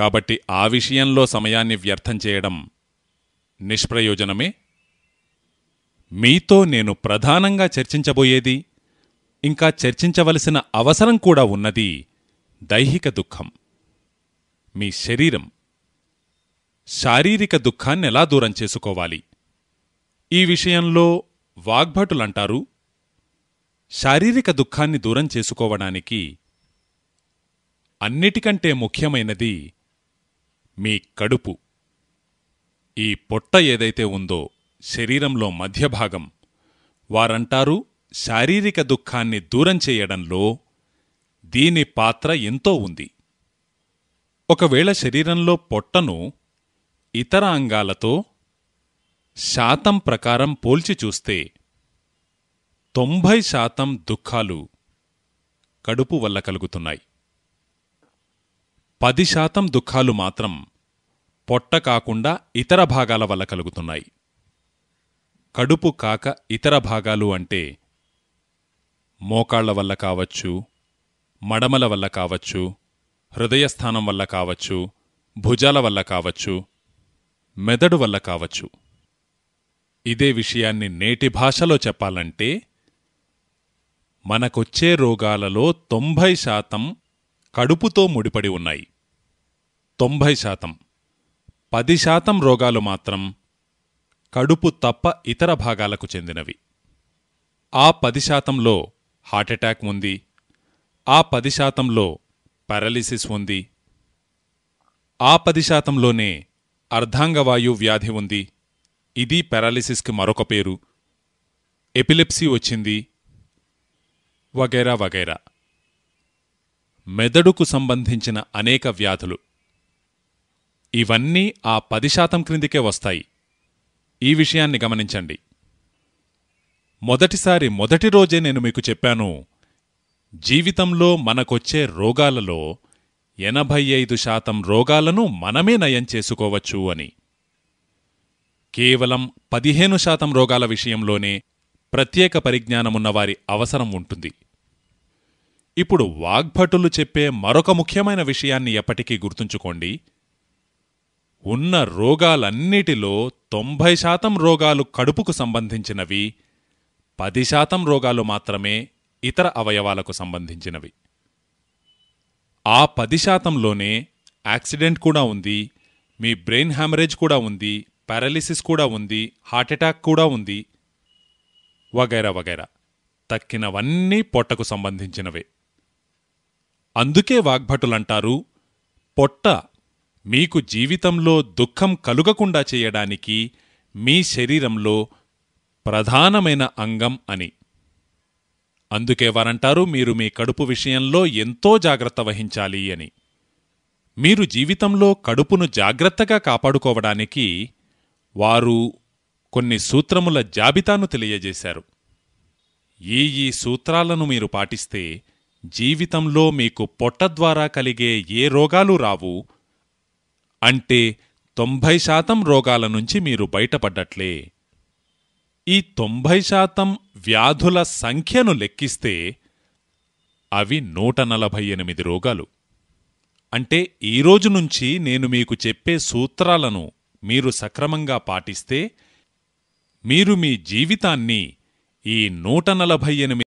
కాబట్టి ఆ విషయంలో సమయాన్ని వ్యర్థం చేయడం నిష్ప్రయోజనమే మీతో నేను ప్రధానంగా చర్చించబోయేది ఇంకా చర్చించవలసిన అవసరం కూడా ఉన్నది దైహిక దుఃఖం మీ శరీరం శారీరక దుఃఖాన్ని ఎలా దూరం చేసుకోవాలి ఈ విషయంలో వాగ్భటులంటారు శారీరక దుఃఖాన్ని దూరం చేసుకోవడానికి అన్నిటికంటే ముఖ్యమైనది మీ కడుపు ఈ పొట్ట ఏదైతే ఉందో శరీరంలో మధ్యభాగం వారంటారు శారీరక దుఃఖాన్ని దూరం చేయడంలో దీని పాత్ర ఎంతో ఉంది ఒకవేళ శరీరంలో పొట్టను ఇతర అంగాలతో శాతం ప్రకారం పోల్చి చూస్తే తొంభై శాతం దుఃఖాలు కడుపు వల్ల కలుగుతున్నాయి పది శాతం దుఃఖాలు మాత్రం పొట్ట కాకుండా ఇతర భాగాల వల్ల కలుగుతున్నాయి కడుపు కాక ఇతర భాగాలు అంటే మోకాళ్ల వల్ల కావచ్చు మడమల వల్ల కావచ్చు హృదయస్థానం వల్ల కావచ్చు భుజాల వల్ల కావచ్చు మెదడు వల్ల కావచ్చు ఇదే విషయాన్ని నేటి భాషలో చెప్పాలంటే మనకొచ్చే రోగాలలో తొంభై శాతం కడుపుతో ముడిపడి ఉన్నాయి తొంభై శాతం పది శాతం రోగాలు మాత్రం కడుపు తప్ప ఇతర భాగాలకు చెందినవి ఆ పది శాతంలో హార్టెటాక్ ఉంది ఆ పది శాతంలో పారాలిసిస్ ఉంది ఆ పది శాతంలోనే అర్ధాంగవాయు వ్యాధి ఉంది ఇది పారాలిసిస్కి మరొక పేరు ఎపిలెప్సీ వచ్చింది వగైరా వగైరా మెదడుకు సంబంధించిన అనేక వ్యాధులు ఇవన్నీ ఆ పది శాతం క్రిందికే వస్తాయి ఈ విషయాన్ని గమనించండి మొదటిసారి మొదటి రోజే నేను మీకు చెప్పాను జీవితంలో మనకొచ్చే రోగాలలో ఎనభై ఐదు శాతం రోగాలను మనమే నయం చేసుకోవచ్చు అని కేవలం పదిహేను శాతం రోగాల విషయంలోనే ప్రత్యేక పరిజ్ఞానమున్నవారి అవసరం ఉంటుంది ఇప్పుడు వాగ్భటులు చెప్పే మరొక ముఖ్యమైన విషయాన్ని ఎప్పటికీ గుర్తుంచుకోండి ఉన్న రోగాలన్నిటిలో తొంభై శాతం రోగాలు కడుపుకు సంబంధించినవి పది శాతం రోగాలు మాత్రమే ఇతర అవయవాలకు సంబంధించినవి ఆ పది శాతంలోనే యాక్సిడెంట్ కూడా ఉంది మీ బ్రెయిన్ హ్యామరేజ్ కూడా ఉంది పారాలిసిస్ కూడా ఉంది హార్ట్అటాక్ కూడా ఉంది వగైరా వగైరా తక్కినవన్నీ పొట్టకు సంబంధించినవే అందుకే వాగ్భటులంటారు పొట్ట మీకు జీవితంలో దుఃఖం కలుగకుండా చేయడానికి మీ శరీరంలో ప్రధానమైన అంగం అని అందుకే వారంటారు మీరు మీ కడుపు విషయంలో ఎంతో జాగ్రత్త వహించాలి అని మీరు జీవితంలో కడుపును జాగ్రత్తగా కాపాడుకోవడానికి వారు కొన్ని సూత్రముల జాబితాను తెలియజేశారు ఈ ఈ సూత్రాలను మీరు పాటిస్తే జీవితంలో మీకు పొట్ట ద్వారా కలిగే ఏ రోగాలు రావు అంటే తొంభై శాతం రోగాల నుంచి మీరు బయటపడ్డట్లే ఈ తొంభై శాతం వ్యాధుల సంఖ్యను లెక్కిస్తే అవి నూట నలభై ఎనిమిది రోగాలు అంటే ఈరోజు నుంచి నేను మీకు చెప్పే సూత్రాలను మీరు సక్రమంగా పాటిస్తే మీరు మీ జీవితాన్ని ఈ నూట నలభై ఎనిమిది